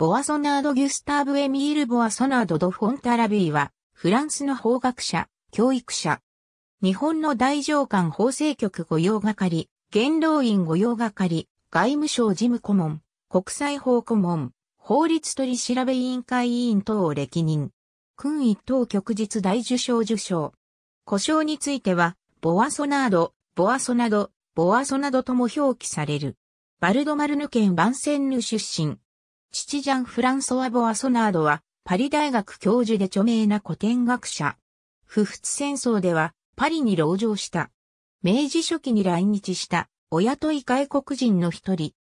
ボアソナード・ギュスターブ・エミール・ボアソナード・ド・フォンタラビーは、フランスの法学者、教育者。日本の大上官法制局御用係、元老院御用係、外務省事務顧問、国際法顧問、法律取調べ委員会委員等を歴任。勲一等局日大受賞受賞。故障については、ボアソナード、ボアソナド、ボアソナドとも表記される。バルドマルヌ県バンセンヌ出身。父ジャン・フランソワ・ボアソナードは、パリ大学教授で著名な古典学者。不仏戦争では、パリに籠城した。明治初期に来日した、親とい外国人の一人。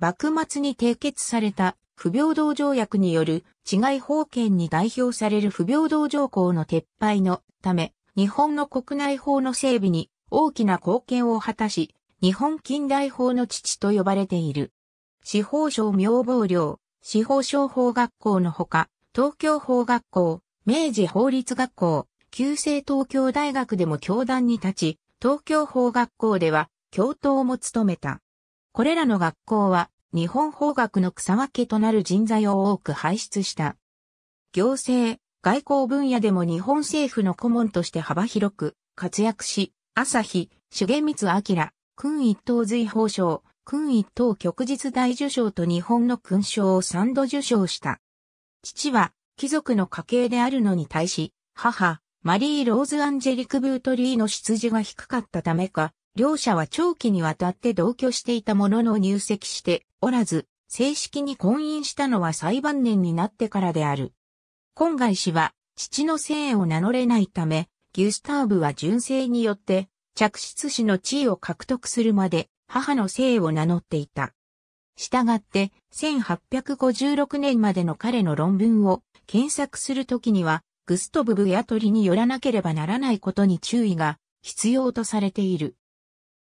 幕末に締結された、不平等条約による、治外法権に代表される不平等条項の撤廃のため、日本の国内法の整備に大きな貢献を果たし、日本近代法の父と呼ばれている。司法省妙暴領、司法商法学校のほか、東京法学校、明治法律学校、旧制東京大学でも教団に立ち、東京法学校では教頭も務めた。これらの学校は日本法学の草分けとなる人材を多く輩出した。行政、外交分野でも日本政府の顧問として幅広く活躍し、朝日、重光明、君一等随法省、君一等旭日大受賞と日本の勲章を三度受賞した。父は貴族の家系であるのに対し、母、マリー・ローズ・アンジェリク・ブートリーの出自が低かったためか、両者は長期にわたって同居していたものの入籍しておらず、正式に婚姻したのは裁判年になってからである。今外氏は、父の姓を名乗れないため、ギュスターブは純正によって、着室師の地位を獲得するまで、母の姓を名乗っていた。したがって、1856年までの彼の論文を検索するときには、グストブ・ブヤトリによらなければならないことに注意が必要とされている。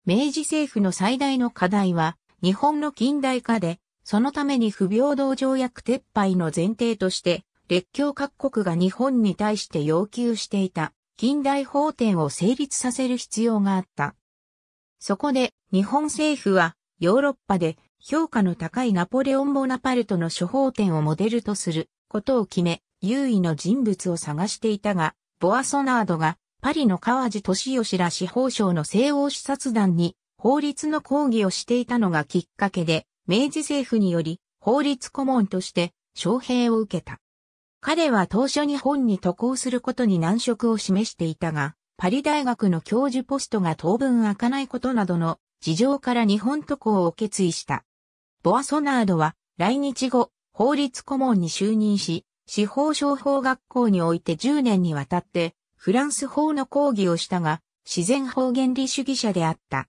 明治政府の最大の課題は、日本の近代化で、そのために不平等条約撤廃の前提として、列強各国が日本に対して要求していた近代法典を成立させる必要があった。そこで、日本政府は、ヨーロッパで、評価の高いナポレオン・ボナパルトの処方点をモデルとすることを決め、優位の人物を探していたが、ボアソナードがパリの川地敏義ら司法省の西欧視察団に法律の抗議をしていたのがきっかけで、明治政府により法律顧問として招聘を受けた。彼は当初日本に渡航することに難色を示していたが、パリ大学の教授ポストが当分開かないことなどの事情から日本渡航を決意した。ボアソナードは来日後、法律顧問に就任し、司法商法学校において10年にわたってフランス法の講義をしたが、自然法原理主義者であった。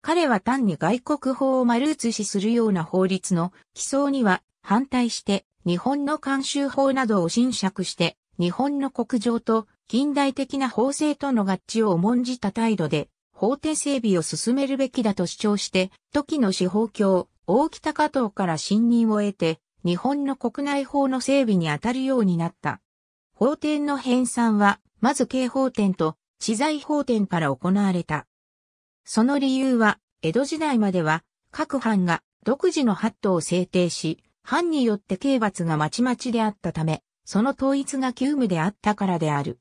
彼は単に外国法を丸写しするような法律の起草には反対して、日本の慣習法などを侵釈して、日本の国情と近代的な法制との合致を重んじた態度で、法廷整備を進めるべきだと主張して、時の司法教、大北加藤から信任を得て、日本の国内法の整備に当たるようになった。法典の編纂は、まず刑法典と知財法典から行われた。その理由は、江戸時代までは、各藩が独自の法度を制定し、藩によって刑罰がまちまちであったため、その統一が急務であったからである。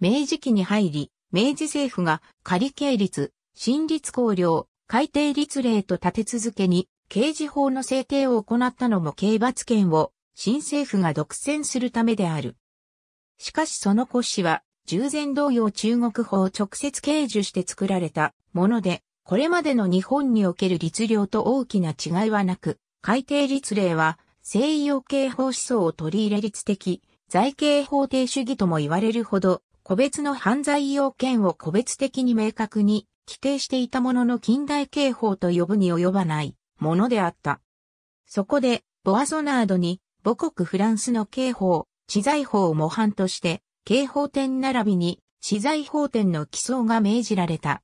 明治期に入り、明治政府が仮刑律、新律公領、改定律令と立て続けに刑事法の制定を行ったのも刑罰権を新政府が独占するためである。しかしその骨子は従前同様中国法を直接刑事して作られたもので、これまでの日本における律令と大きな違いはなく、改定律令は西洋刑法思想を取り入れ律的、財刑法定主義とも言われるほど個別の犯罪要件を個別的に明確に規定していたものの近代刑法と呼ぶに及ばないものであった。そこで、ボアソナードに母国フランスの刑法、知財法を模範として、刑法典並びに知財法典の起草が命じられた。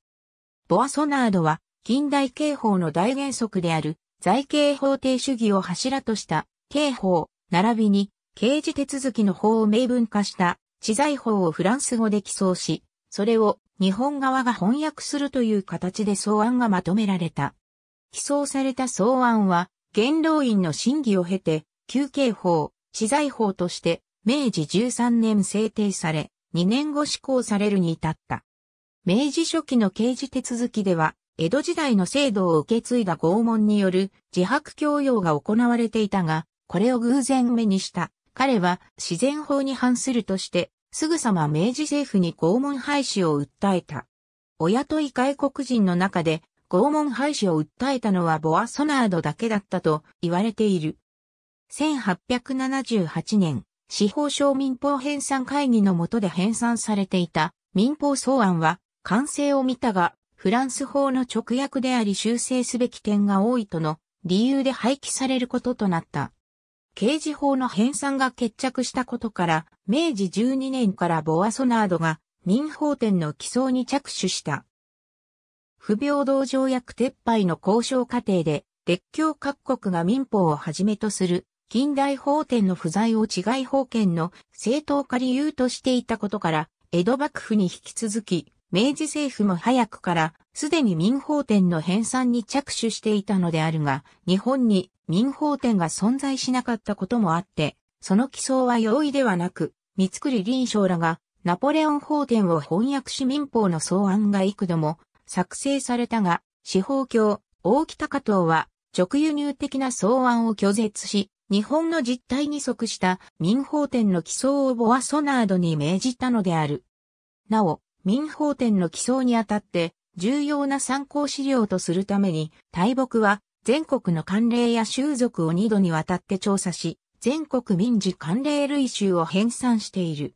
ボアソナードは近代刑法の大原則である財刑法定主義を柱とした刑法並びに刑事手続きの法を明文化した知財法をフランス語で起草し、それを日本側が翻訳するという形で草案がまとめられた。起草された草案は、元老院の審議を経て、休憩法、知財法として、明治13年制定され、2年後施行されるに至った。明治初期の刑事手続きでは、江戸時代の制度を受け継いだ拷問による自白教養が行われていたが、これを偶然目にした。彼は自然法に反するとしてすぐさま明治政府に拷問廃止を訴えた。お雇い外国人の中で拷問廃止を訴えたのはボア・ソナードだけだったと言われている。1878年、司法省民法編纂会議の下で編纂されていた民法草案は完成を見たが、フランス法の直訳であり修正すべき点が多いとの理由で廃棄されることとなった。刑事法の編纂が決着したことから、明治12年からボアソナードが民法典の起草に着手した。不平等条約撤廃の交渉過程で、列強各国が民法をはじめとする近代法典の不在を治外法権の正当化理由としていたことから、江戸幕府に引き続き、明治政府も早くからすでに民法典の編纂に着手していたのであるが、日本に民法典が存在しなかったこともあって、その起草は容易ではなく、三つ栗林床らがナポレオン法典を翻訳し民法の草案が幾度も作成されたが、司法教、大北加藤は直輸入的な草案を拒絶し、日本の実態に即した民法典の起草をボアソナードに命じたのである。なお、民法典の起草にあたって、重要な参考資料とするために、大木は全国の慣例や習俗を二度にわたって調査し、全国民事慣例類集を編纂している。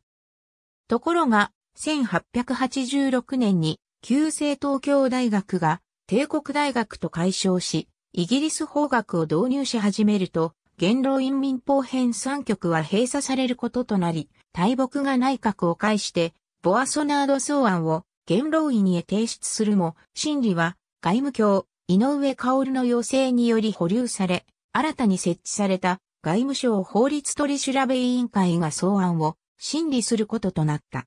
ところが、1886年に旧制東京大学が帝国大学と解消し、イギリス法学を導入し始めると、元老院民法編纂局は閉鎖されることとなり、大木が内閣を介して、ボアソナード草案を元老院へ提出するも、審理は外務卿、井上薫の要請により保留され、新たに設置された外務省法律取調べ委員会が草案を審理することとなった。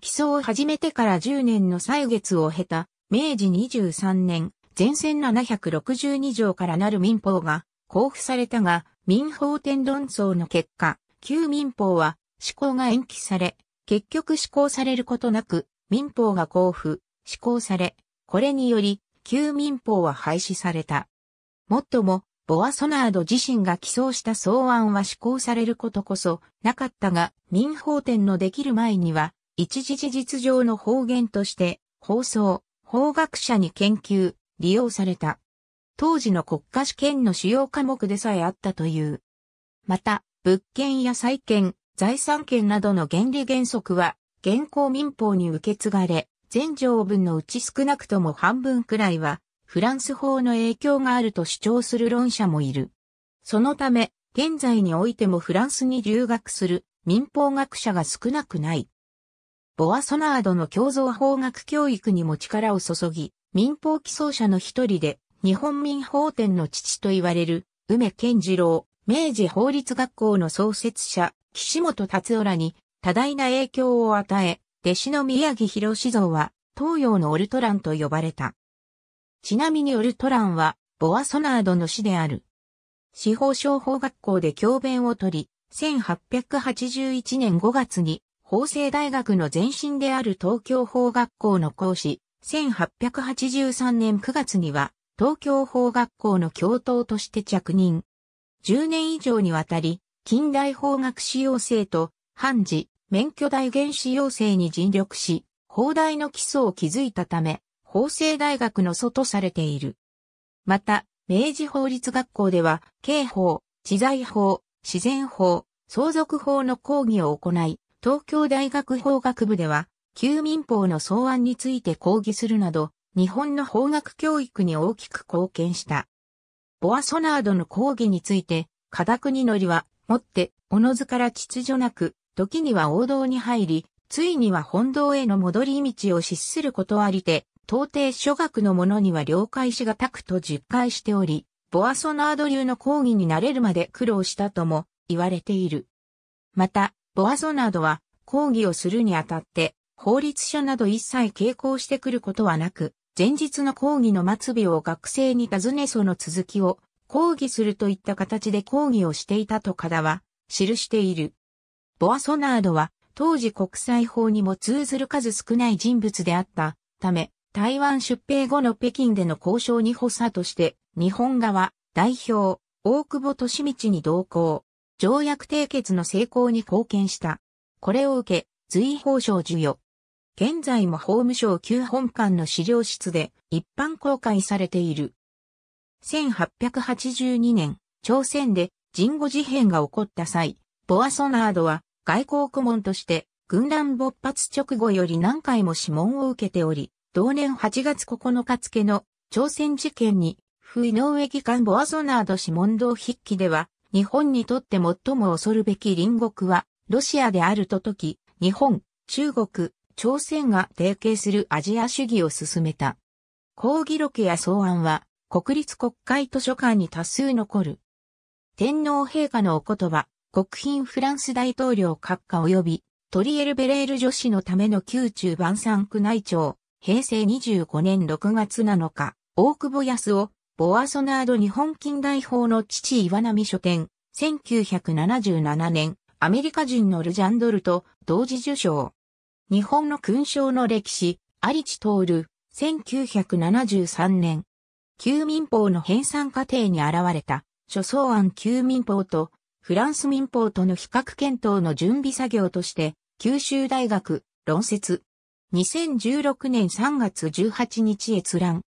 起訴を始めてから10年の歳月を経た明治23年、前線762条からなる民法が交付されたが、民法天論争の結果、旧民法は施行が延期され、結局施行されることなく、民法が交付、施行され、これにより、旧民法は廃止された。もっとも、ボアソナード自身が起草した草案は施行されることこそなかったが、民法典のできる前には、一時事実上の方言として、放送、法学者に研究、利用された。当時の国家試験の主要科目でさえあったという。また、物件や債権、財産権などの原理原則は、現行民法に受け継がれ、全条文のうち少なくとも半分くらいは、フランス法の影響があると主張する論者もいる。そのため、現在においてもフランスに留学する民法学者が少なくない。ボアソナードの共造法学教育にも力を注ぎ、民法起草者の一人で、日本民法典の父と言われる、梅健次郎、明治法律学校の創設者、岸本達夫らに多大な影響を与え、弟子の宮城博士像は東洋のオルトランと呼ばれた。ちなみにオルトランはボアソナードの師である。司法商法学校で教鞭を取り、1881年5月に法政大学の前身である東京法学校の講師、1883年9月には東京法学校の教頭として着任。10年以上にわたり、近代法学士養成と判事、免許代原始要請に尽力し、法大の基礎を築いたため、法政大学の祖とされている。また、明治法律学校では、刑法、知財法、自然法、相続法の講義を行い、東京大学法学部では、旧民法の草案について講義するなど、日本の法学教育に大きく貢献した。ボアソナードの講義について、に乗りは、もって、おのずから秩序なく、時には王道に入り、ついには本堂への戻り道を失することありて、到底諸学の者には了解しがたくと実戒しており、ボアソナード流の講義になれるまで苦労したとも言われている。また、ボアソナードは講義をするにあたって、法律書など一切傾向してくることはなく、前日の講義の末尾を学生に尋ねその続きを講義するといった形で講義をしていたと方は記している。ボアソナードは当時国際法にも通ずる数少ない人物であったため、台湾出兵後の北京での交渉に補佐として、日本側、代表、大久保利道に同行、条約締結の成功に貢献した。これを受け、随法賞授与。現在も法務省旧本館の資料室で一般公開されている。1882年、朝鮮で人語事変が起こった際、ボアソナードは外交顧問として、軍乱勃発直後より何回も諮問を受けており、同年8月9日付の朝鮮事件に、不意井上議官ボアゾナード諮問堂筆記では、日本にとって最も恐るべき隣国は、ロシアであると説き、日本、中国、朝鮮が提携するアジア主義を進めた。抗議録や草案は、国立国会図書館に多数残る。天皇陛下のお言葉、国賓フランス大統領閣下及びトリエル・ベレール女子のための宮中晩餐宮内庁、平成25年6月7日、大久保康夫、ボアソナード日本近代法の父岩波書店、1977年、アメリカ人のルジャンドルと同時受賞。日本の勲章の歴史、ト地徹、1973年。旧民法の編纂過程に現れた、諸草案旧民法とフランス民法との比較検討の準備作業として、九州大学、論説。2016年3月18日閲覧。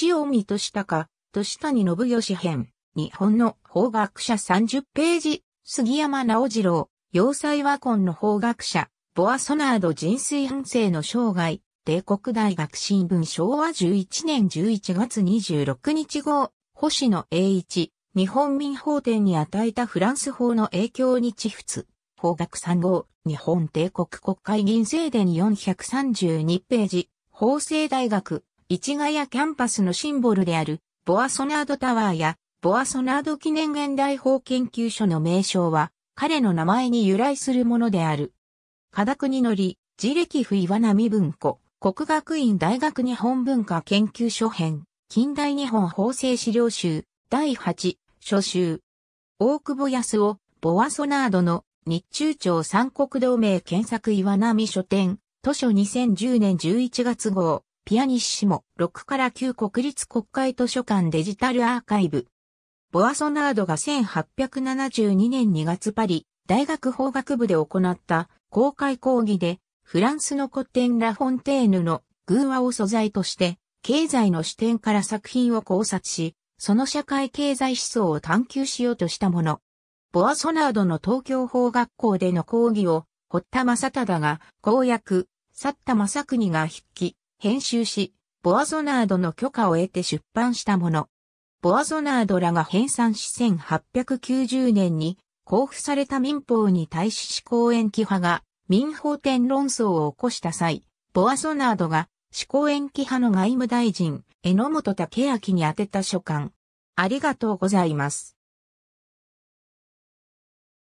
塩見としたか、としたに信義編。日本の法学者30ページ。杉山直次郎。要塞和根の法学者。ボアソナード人水反省の生涯。帝国大学新聞昭和11年11月26日号。星野栄一。日本民法典に与えたフランス法の影響に地仏、法学3号、日本帝国国会議員正伝432ページ、法政大学、市ヶ谷キャンパスのシンボルである、ボアソナードタワーや、ボアソナード記念現代法研究所の名称は、彼の名前に由来するものである。科学に乗り、自力不岩波文庫、国学院大学日本文化研究所編、近代日本法制資料集、第8、初秋。大久保康夫、ボアソナードの日中朝三国同盟検索岩波書店、図書2010年11月号、ピアニッシモ、6から9国立国会図書館デジタルアーカイブ。ボアソナードが1872年2月パリ、大学法学部で行った公開講義で、フランスの古典ラフォンテーヌの偶話を素材として、経済の視点から作品を考察し、その社会経済思想を探求しようとしたもの。ボアソナードの東京法学校での講義を、堀田正忠が公約、去った正国が筆記、編集し、ボアソナードの許可を得て出版したもの。ボアソナードらが編纂し1890年に交付された民法に対し思考延期派が民法典論争を起こした際、ボアソナードが思考延期派の外務大臣、榎本武明に宛てた書簡。ありがとうございます。